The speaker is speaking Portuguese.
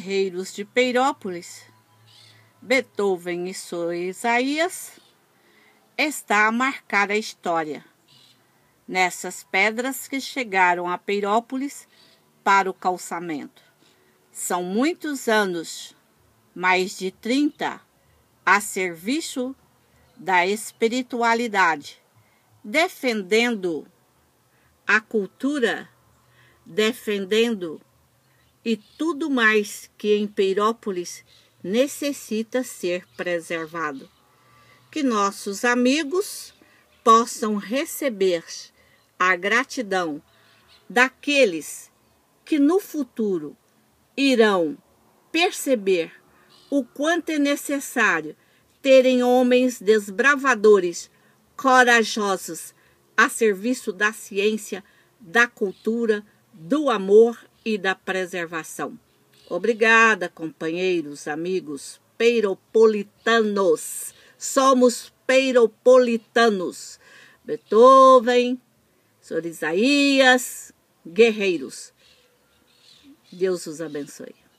Guerreiros de Peirópolis, Beethoven e sua Isaías, está a marcar a história. Nessas pedras que chegaram a Peirópolis para o calçamento. São muitos anos, mais de 30, a serviço da espiritualidade, defendendo a cultura, defendendo e tudo mais que em Peirópolis necessita ser preservado. Que nossos amigos possam receber a gratidão daqueles que no futuro irão perceber o quanto é necessário terem homens desbravadores, corajosos, a serviço da ciência, da cultura, do amor e da preservação. Obrigada, companheiros, amigos peiropolitanos. Somos peiropolitanos. Beethoven, Sor Isaías, guerreiros. Deus os abençoe.